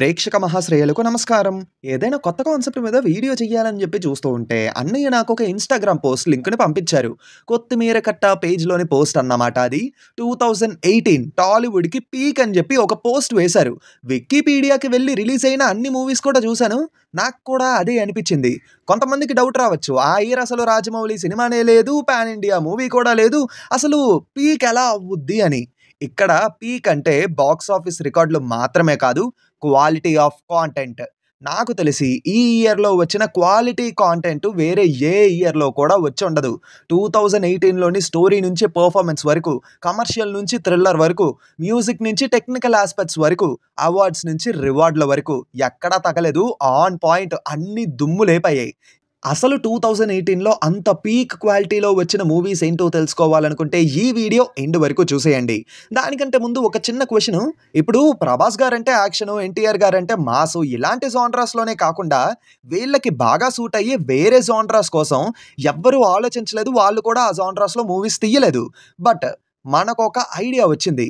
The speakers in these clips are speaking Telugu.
ప్రేక్షక మహాశ్రేయులకు నమస్కారం ఏదైనా కొత్త కాన్సెప్ట్ మీద వీడియో చేయాలని చెప్పి చూస్తూ ఉంటే అన్నయ్య నాకు ఒక ఇన్స్టాగ్రామ్ పోస్ట్ లింక్ని పంపించారు కొత్తిమీర కట్ట పేజ్లోని పోస్ట్ అన్నమాట అది టూ థౌజండ్ ఎయిటీన్ టాలీవుడ్కి పీక్ అని చెప్పి ఒక పోస్ట్ వేశారు వికీపీడియాకి వెళ్ళి రిలీజ్ అయిన అన్ని మూవీస్ కూడా చూశాను నాకు కూడా అదే అనిపించింది కొంతమందికి డౌట్ రావచ్చు ఆ ఇయర్ అసలు రాజమౌళి సినిమానే లేదు పాన్ ఇండియా మూవీ కూడా లేదు అసలు పీక్ ఎలా అవుద్ది అని ఇక్కడ పీక్ అంటే బాక్స్ ఆఫీస్ రికార్డులు మాత్రమే కాదు క్వాలిటీ ఆఫ్ కాంటెంట్ నాకు తెలిసి ఈ ఇయర్లో వచ్చిన క్వాలిటీ కాంటెంట్ వేరే ఏ ఇయర్లో కూడా వచ్చి ఉండదు టూ థౌజండ్ ఎయిటీన్లోని స్టోరీ నుంచి పర్ఫార్మెన్స్ వరకు కమర్షియల్ నుంచి థ్రిల్లర్ వరకు మ్యూజిక్ నుంచి టెక్నికల్ ఆస్పెక్ట్స్ వరకు అవార్డ్స్ నుంచి రివార్డుల వరకు ఎక్కడా తగలేదు ఆన్ పాయింట్ అన్ని దుమ్ము అసలు టూ థౌజండ్ ఎయిటీన్లో అంత పీక్ క్వాలిటీలో వచ్చిన మూవీస్ ఏంటో తెలుసుకోవాలనుకుంటే ఈ వీడియో ఎండ్ వరకు చూసేయండి దానికంటే ముందు ఒక చిన్న క్వశ్చన్ ఇప్పుడు ప్రభాస్ గారంటే యాక్షన్ ఎన్టీఆర్ గారంటే మాసు ఇలాంటి జోన్రాస్లోనే కాకుండా వీళ్ళకి బాగా సూట్ అయ్యే వేరే జోన్రాస్ కోసం ఎవ్వరూ ఆలోచించలేదు వాళ్ళు కూడా ఆ జోన్రాస్లో మూవీస్ తీయలేదు బట్ మనకు ఒక ఐడియా వచ్చింది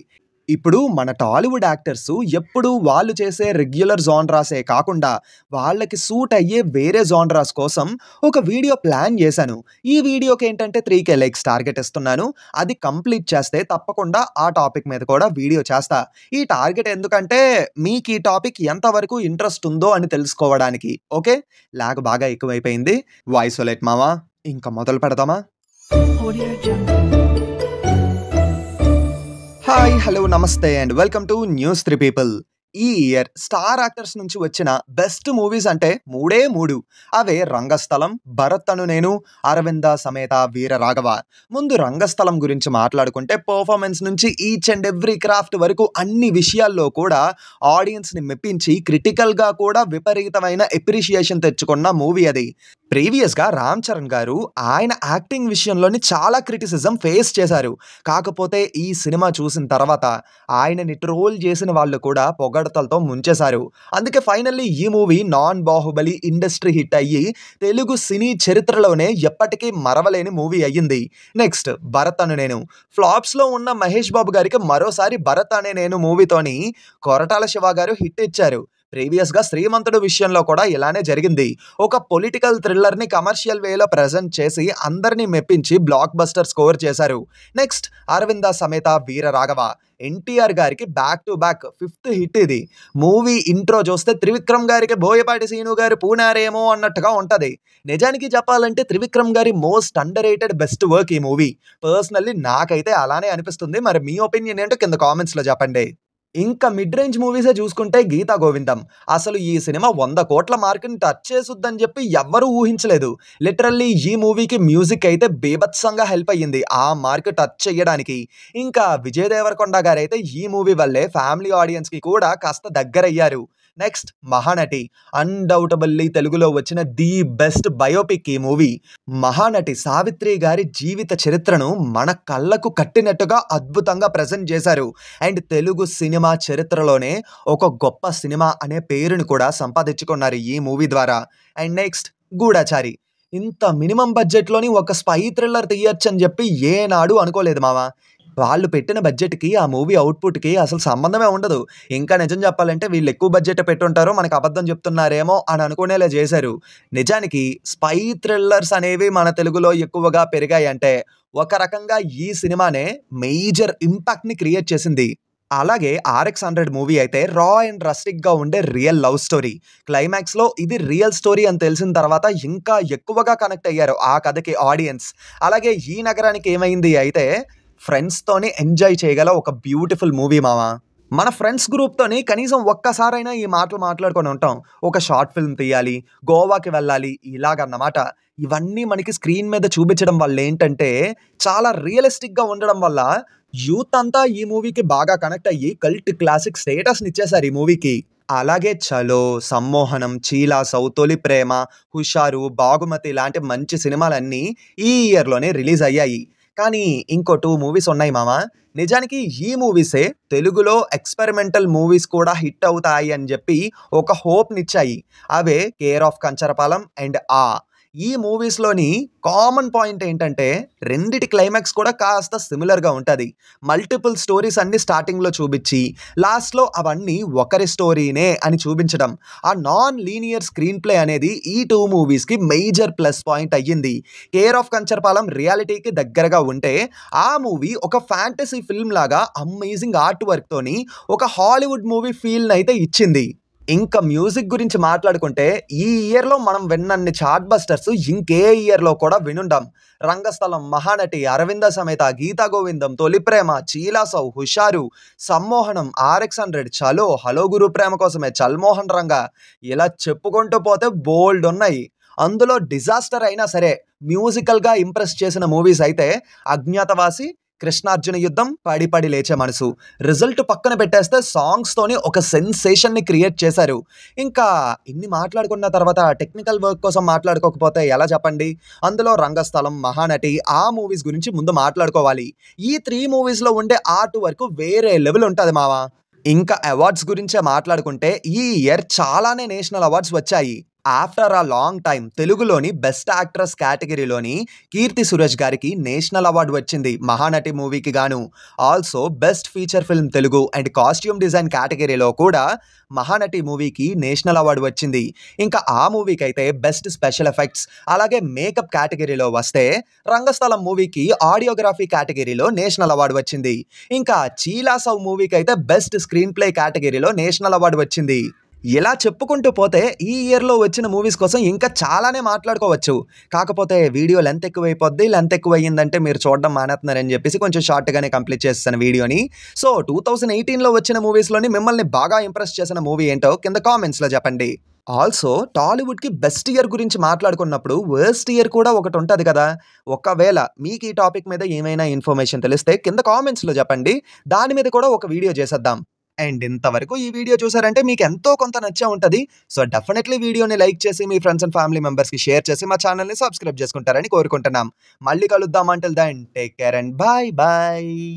ఇప్పుడు మన టాలీవుడ్ యాక్టర్స్ ఎప్పుడు వాళ్ళు చేసే రెగ్యులర్ జాన్రాసే కాకుండా వాళ్ళకి సూట్ అయ్యే వేరే జాన్రాస్ కోసం ఒక వీడియో ప్లాన్ చేశాను ఈ వీడియోకి ఏంటంటే త్రీ కే లైక్స్ టార్గెట్ ఇస్తున్నాను అది కంప్లీట్ చేస్తే తప్పకుండా ఆ టాపిక్ మీద కూడా వీడియో చేస్తా ఈ టార్గెట్ ఎందుకంటే మీకు ఈ టాపిక్ ఎంతవరకు ఇంట్రెస్ట్ ఉందో అని తెలుసుకోవడానికి ఓకే లాగ్ బాగా ఎక్కువైపోయింది వాయిస్ ఒలెట్ మావా ఇంకా మొదలు పెడదామా హాయ్ హలో నమస్తే and welcome to news three people ఈ ఇయర్ స్టార్ యాక్టర్స్ నుంచి వచ్చిన బెస్ట్ మూవీస్ అంటే మూడే మూడు అవే రంగస్థలం భరత్ అను నేను అరవింద సమేత వీర రాఘవ ముందు రంగస్థలం గురించి మాట్లాడుకుంటే పర్ఫార్మెన్స్ నుంచి ఈచ్ అండ్ ఎవ్రీ క్రాఫ్ట్ వరకు అన్ని విషయాల్లో కూడా ఆడియన్స్ని మెప్పించి క్రిటికల్గా కూడా విపరీతమైన ఎప్రిషియేషన్ తెచ్చుకున్న మూవీ అది ప్రీవియస్గా రామ్ చరణ్ గారు ఆయన యాక్టింగ్ విషయంలోని చాలా క్రిటిసిజం ఫేస్ చేశారు కాకపోతే ఈ సినిమా చూసిన తర్వాత ఆయనని ట్రోల్ చేసిన వాళ్ళు కూడా పొగడతలతో ముంచేశారు అందుకే ఫైనల్లీ ఈ movie non Baahubali industry hit అయ్యి తెలుగు సినీ చరిత్రలోనే ఎప్పటికీ మరవలేని మూవీ అయ్యింది నెక్స్ట్ భరత్ అను నేను ఫ్లాప్స్లో ఉన్న మహేష్ బాబు గారికి మరోసారి భరత్ అనే నేను మూవీతోని కొరటాల శివ గారు హిట్ ఇచ్చారు ప్రీవియస్గా శ్రీమంతుడు విషయంలో కూడా ఇలానే జరిగింది ఒక పొలిటికల్ థ్రిల్లర్ని కమర్షియల్ వేలో ప్రజెంట్ చేసి అందరినీ మెప్పించి బ్లాక్ బస్టర్ స్కోర్ చేశారు నెక్స్ట్ అరవింద సమేత వీర రాఘవ ఎన్టీఆర్ గారికి back to back fifth hit ఇది మూవీ ఇంట్రో చూస్తే త్రివిక్రమ్ గారికి బోయపాటి సీను గారు పూనారేమో అన్నట్టుగా ఉంటుంది నిజానికి చెప్పాలంటే త్రివిక్రమ్ గారి మోస్ట్ అండర్ బెస్ట్ వర్క్ ఈ మూవీ పర్సనల్లీ నాకైతే అలానే అనిపిస్తుంది మరి మీ ఒపీనియన్ ఏంటో కింద కామెంట్స్లో చెప్పండి ఇంకా మిడ్ రేంజ్ మూవీసే చూసుకుంటే గీతా గోవిందం అసలు ఈ సినిమా వంద కోట్ల మార్కుని టచ్ చేసుద్దని చెప్పి ఎవ్వరూ ఊహించలేదు లిటరల్లీ ఈ మూవీకి మ్యూజిక్ అయితే బీభత్సంగా హెల్ప్ అయ్యింది ఆ మార్క్ టచ్ చేయడానికి ఇంకా విజయ్ దేవరకొండ గారైతే ఈ మూవీ వల్లే ఫ్యామిలీ ఆడియన్స్కి కూడా కాస్త దగ్గరయ్యారు నెక్స్ట్ మహానటి అన్డౌటబుల్లీ తెలుగులో వచ్చిన ది బెస్ట్ బయోపిక్ ఈ మూవీ మహానటి సావిత్రి గారి జీవిత చరిత్రను మన కళ్ళకు కట్టినట్టుగా అద్భుతంగా ప్రజెంట్ చేశారు అండ్ తెలుగు సినిమా చరిత్రలోనే ఒక గొప్ప సినిమా అనే పేరును కూడా సంపాదించుకున్నారు ఈ మూవీ ద్వారా అండ్ నెక్స్ట్ గూఢాచారి ఇంత మినిమం బడ్జెట్లోని ఒక స్పై థ్రిల్లర్ తీయచ్చు అని చెప్పి ఏనాడు అనుకోలేదు మామ వాళ్ళు పెట్టిన బడ్జెట్కి ఆ మూవీ అవుట్పుట్కి అసలు సంబంధమే ఉండదు ఇంకా నిజం చెప్పాలంటే వీళ్ళు ఎక్కువ బడ్జెట్ పెట్టుంటారో మనకు అబద్ధం చెప్తున్నారేమో అని అనుకునేలా చేశారు నిజానికి స్పై థ్రిల్లర్స్ అనేవి మన తెలుగులో ఎక్కువగా పెరిగాయంటే ఒక రకంగా ఈ సినిమానే మేజర్ ఇంపాక్ట్ని క్రియేట్ చేసింది అలాగే ఆర్ఎక్స్ హండ్రెడ్ మూవీ అయితే రా అండ్ రస్టిక్గా ఉండే రియల్ లవ్ స్టోరీ క్లైమాక్స్లో ఇది రియల్ స్టోరీ అని తెలిసిన తర్వాత ఇంకా ఎక్కువగా కనెక్ట్ అయ్యారు ఆ కథకి ఆడియన్స్ అలాగే ఈ నగరానికి ఏమైంది అయితే ఫ్రెండ్స్తోనే ఎంజాయ్ చేయగల ఒక బ్యూటిఫుల్ మూవీ మావా మన ఫ్రెండ్స్ గ్రూప్తోని కనీసం ఒక్కసారైనా ఈ మాటలు మాట్లాడుకొని ఉంటాం ఒక షార్ట్ ఫిల్మ్ తీయాలి గోవాకి వెళ్ళాలి ఇలాగన్నమాట ఇవన్నీ మనకి స్క్రీన్ మీద చూపించడం వల్ల ఏంటంటే చాలా రియలిస్టిక్గా ఉండడం వల్ల యూత్ అంతా ఈ మూవీకి బాగా కనెక్ట్ అయ్యి కల్ట్ క్లాసిక్ స్టేటస్ని ఇచ్చేశారు ఈ మూవీకి అలాగే చలో సమ్మోహనం చీలా సౌతోలి ప్రేమ హుషారు బాగుమతి లాంటి మంచి సినిమాలన్నీ ఈ ఇయర్లోనే రిలీజ్ అయ్యాయి కానీ ఇంకో టూ మూవీస్ ఉన్నాయి మామ నిజానికి ఈ మూవీసే తెలుగులో ఎక్స్పెరిమెంటల్ మూవీస్ కూడా హిట్ అవుతాయి అని చెప్పి ఒక హోప్నిచ్చాయి అవే కేర్ ఆఫ్ కంచరపాలెం అండ్ ఆ ఈ మూవీస్లోని కామన్ పాయింట్ ఏంటంటే రెండిటి క్లైమాక్స్ కూడా కాస్త సిమిలర్గా ఉంటుంది మల్టిపుల్ స్టోరీస్ అన్ని స్టార్టింగ్లో చూపించి లాస్ట్లో అవన్నీ ఒకరి స్టోరీనే అని చూపించడం ఆ నాన్ లీనియర్ స్క్రీన్ ప్లే అనేది ఈ టూ మూవీస్కి మేజర్ ప్లస్ పాయింట్ అయ్యింది కేర్ ఆఫ్ కంచర్పాలెం రియాలిటీకి దగ్గరగా ఉంటే ఆ మూవీ ఒక ఫ్యాంటసీ ఫిల్మ్ లాగా అమేజింగ్ ఆర్ట్ వర్క్తోని ఒక హాలీవుడ్ మూవీ ఫీల్ని అయితే ఇచ్చింది ఇంకా మ్యూజిక్ గురించి మాట్లాడుకుంటే ఈ ఇయర్లో మనం విన్నన్ని చాట్ బస్టర్స్ ఇంకే ఇయర్లో కూడా వినుండాం రంగస్థలం మహానటి అరవింద సమేత గీతా గోవిందం Tholi Prema Chi La Sow Husharu Sammohanam RX hundred Chalo hello Guru Prema Kosame Chal Mohan రంగ ఇలా చెప్పుకుంటూ పోతే బోల్డ్ ఉన్నాయి అందులో డిజాస్టర్ అయినా సరే మ్యూజికల్గా ఇంప్రెస్ చేసిన మూవీస్ అయితే అజ్ఞాతవాసి కృష్ణార్జున యుద్ధం పడిపడి లేచే మనసు రిజల్ట్ పక్కన పెట్టేస్తే సాంగ్స్తోని ఒక సెన్సేషన్ని క్రియేట్ చేశారు ఇంకా ఇన్ని మాట్లాడుకున్న తర్వాత టెక్నికల్ వర్క్ కోసం మాట్లాడుకోకపోతే ఎలా చెప్పండి అందులో రంగస్థలం మహానటి ఆ మూవీస్ గురించి ముందు మాట్లాడుకోవాలి ఈ త్రీ మూవీస్లో ఉండే ఆర్ట్ వరకు వేరే లెవెల్ ఉంటుంది మావా ఇంకా అవార్డ్స్ గురించే మాట్లాడుకుంటే ఈ ఇయర్ చాలానే నేషనల్ అవార్డ్స్ వచ్చాయి ఆఫ్టర్ అ లాంగ్ టైం తెలుగులోని బెస్ట్ యాక్ట్రస్ కేటగిరీలోని కీర్తి సురేష్ గారికి నేషనల్ అవార్డు వచ్చింది మహానటి మూవీకి గాను also best feature film Telugu and costume design కేటగిరీలో కూడా మహానటి మూవీకి నేషనల్ అవార్డు వచ్చింది ఇంకా ఆ మూవీకి అయితే బెస్ట్ స్పెషల్ ఎఫెక్ట్స్ అలాగే మేకప్ కేటగిరీలో వస్తే రంగస్థలం మూవీకి ఆడియోగ్రఫీ కేటగిరీలో నేషనల్ అవార్డు వచ్చింది ఇంకా చీలాసవ్ మూవీకి అయితే బెస్ట్ స్క్రీన్ ప్లే కేటగిరీలో నేషనల్ అవార్డు వచ్చింది ఇలా చెప్పుకుంటూ పోతే ఈ ఇయర్లో వచ్చిన మూవీస్ కోసం ఇంకా చాలానే మాట్లాడుకోవచ్చు కాకపోతే వీడియో లెంత్ ఎక్కువైపోద్ది లెంత్ ఎక్కువయ్యిందంటే మీరు చూడడం మానేస్తున్నారని చెప్పేసి కొంచెం షార్ట్గానే కంప్లీట్ చేస్తాను వీడియోని సో టూ థౌజండ్ ఎయిటీన్లో వచ్చిన మూవీస్లోని మిమ్మల్ని బాగా ఇంప్రెస్ చేసిన మూవీ ఏంటో కింద కామెంట్స్లో చెప్పండి ఆల్సో టాలీవుడ్కి బెస్ట్ ఇయర్ గురించి మాట్లాడుకున్నప్పుడు వర్స్ట్ ఇయర్ కూడా ఒకటి ఉంటుంది కదా ఒకవేళ మీకు ఈ టాపిక్ మీద ఏమైనా ఇన్ఫర్మేషన్ తెలిస్తే కింద కామెంట్స్లో చెప్పండి దాని మీద కూడా ఒక వీడియో చేసేద్దాం అండ్ ఇంతవరకు ఈ వీడియో చూసారంటే మీకు ఎంతో కొంత నచ్చే ఉంటుంది సో డెఫినెట్లీ వీడియోని లైక్ చేసి మీ ఫ్రెండ్స్ అండ్ ఫ్యామిలీ మెంబర్స్కి షేర్ చేసి మా ఛానల్ని సబ్స్క్రైబ్ చేసుకుంటారని కోరుకుంటున్నాం మళ్ళీ కలుద్దాం అంటే then take care and bye bye